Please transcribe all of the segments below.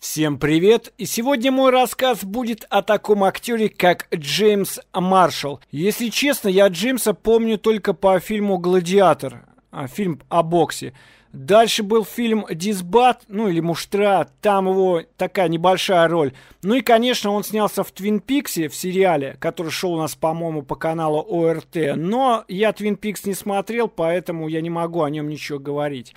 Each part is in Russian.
Всем привет! И сегодня мой рассказ будет о таком актере, как Джеймс Маршалл. Если честно, я Джеймса помню только по фильму «Гладиатор», а, фильм о боксе. Дальше был фильм «Дисбат», ну или «Муштра», там его такая небольшая роль. Ну и, конечно, он снялся в «Твин Пиксе», в сериале, который шел у нас, по-моему, по каналу ОРТ. Но я «Твин Пикс» не смотрел, поэтому я не могу о нем ничего говорить.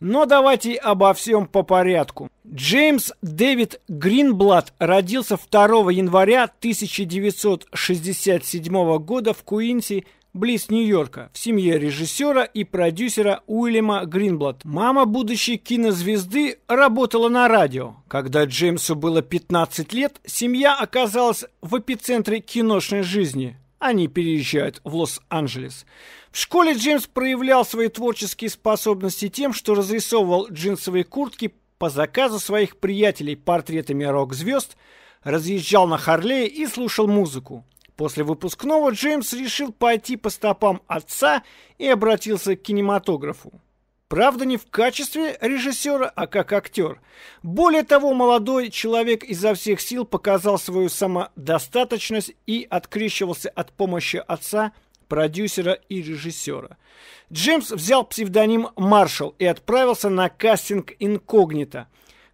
Но давайте обо всем по порядку. Джеймс Дэвид Гринблад родился 2 января 1967 года в Куинси, близ Нью-Йорка, в семье режиссера и продюсера Уильяма Гринблад. Мама будущей кинозвезды работала на радио. Когда Джеймсу было 15 лет, семья оказалась в эпицентре киношной жизни. Они переезжают в Лос-Анджелес. В школе Джеймс проявлял свои творческие способности тем, что разрисовывал джинсовые куртки по заказу своих приятелей портретами рок-звезд, разъезжал на Харлее и слушал музыку. После выпускного Джеймс решил пойти по стопам отца и обратился к кинематографу. Правда, не в качестве режиссера, а как актер. Более того, молодой человек изо всех сил показал свою самодостаточность и открещивался от помощи отца, продюсера и режиссера. Джеймс взял псевдоним «Маршал» и отправился на кастинг «Инкогнито»,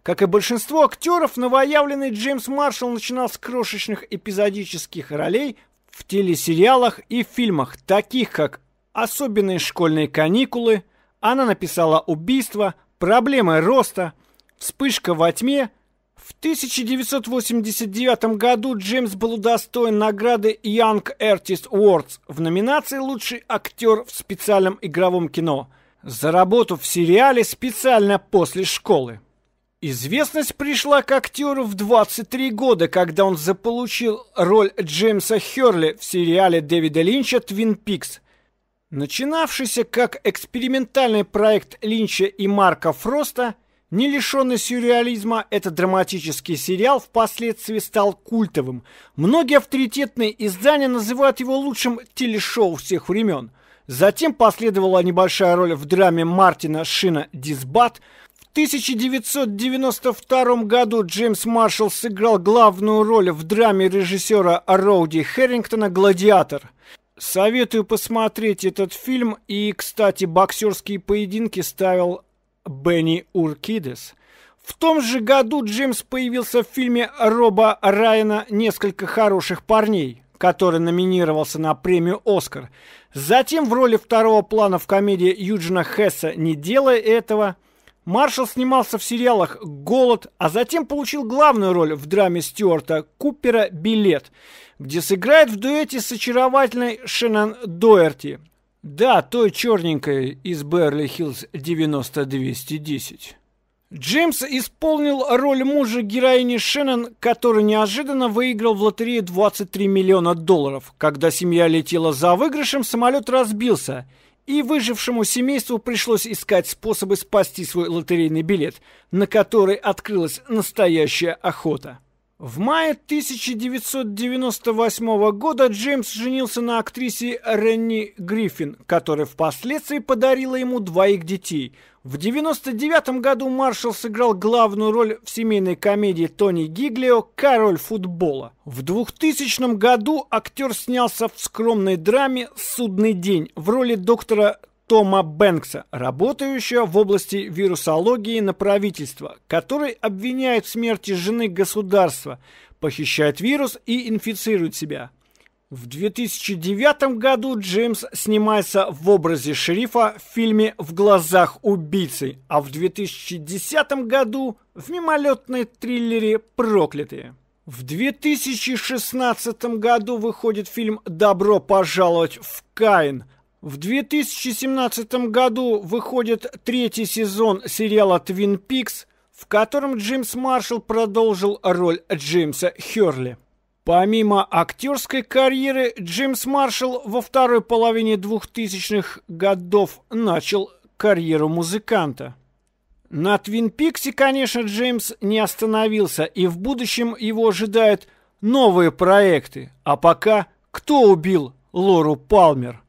как и большинство актеров, новоявленный Джеймс Маршалл начинал с крошечных эпизодических ролей в телесериалах и фильмах, таких как «Особенные школьные каникулы», она написала «Убийство», «Проблемы роста», «Вспышка во тьме». В 1989 году Джеймс был удостоен награды Young Artist Awards в номинации «Лучший актер в специальном игровом кино» за работу в сериале «Специально после школы». Известность пришла к актеру в 23 года, когда он заполучил роль Джеймса Херли в сериале Дэвида Линча «Твин Пикс». Начинавшийся как экспериментальный проект Линча и Марка Фроста, не лишенный сюрреализма, этот драматический сериал впоследствии стал культовым. Многие авторитетные издания называют его лучшим телешоу всех времен. Затем последовала небольшая роль в драме Мартина Шина «Дисбат», 1992 году Джеймс Маршалл сыграл главную роль в драме режиссера Роуди Херрингтона «Гладиатор». Советую посмотреть этот фильм. И, кстати, боксерские поединки ставил Бенни Уркидес. В том же году Джеймс появился в фильме Роба Райана «Несколько хороших парней», который номинировался на премию «Оскар». Затем в роли второго плана в комедии Юджина Хесса «Не делай этого», Маршал снимался в сериалах «Голод», а затем получил главную роль в драме Стюарта Купера «Билет», где сыграет в дуэте с очаровательной Шеннон Доерти. Да, той черненькой из «Берли-Хиллз 210 Джеймс исполнил роль мужа героини Шеннон, который неожиданно выиграл в лотерее 23 миллиона долларов. Когда семья летела за выигрышем, самолет разбился – и выжившему семейству пришлось искать способы спасти свой лотерейный билет, на который открылась настоящая охота. В мае 1998 года Джеймс женился на актрисе Ренни Гриффин, которая впоследствии подарила ему двоих детей. В 1999 году Маршалл сыграл главную роль в семейной комедии Тони Гиглио «Король футбола». В 2000 году актер снялся в скромной драме «Судный день» в роли доктора Тома Бэнкса, работающего в области вирусологии на правительство, который обвиняет в смерти жены государства, похищает вирус и инфицирует себя. В 2009 году Джеймс снимается в образе шерифа в фильме «В глазах убийцы», а в 2010 году в мимолетной триллере «Проклятые». В 2016 году выходит фильм «Добро пожаловать в Каин», в 2017 году выходит третий сезон сериала «Твин Пикс», в котором Джеймс Маршалл продолжил роль Джеймса Херли. Помимо актерской карьеры, Джеймс Маршалл во второй половине 2000-х годов начал карьеру музыканта. На «Твин Пиксе», конечно, Джеймс не остановился, и в будущем его ожидают новые проекты. А пока «Кто убил Лору Палмер?»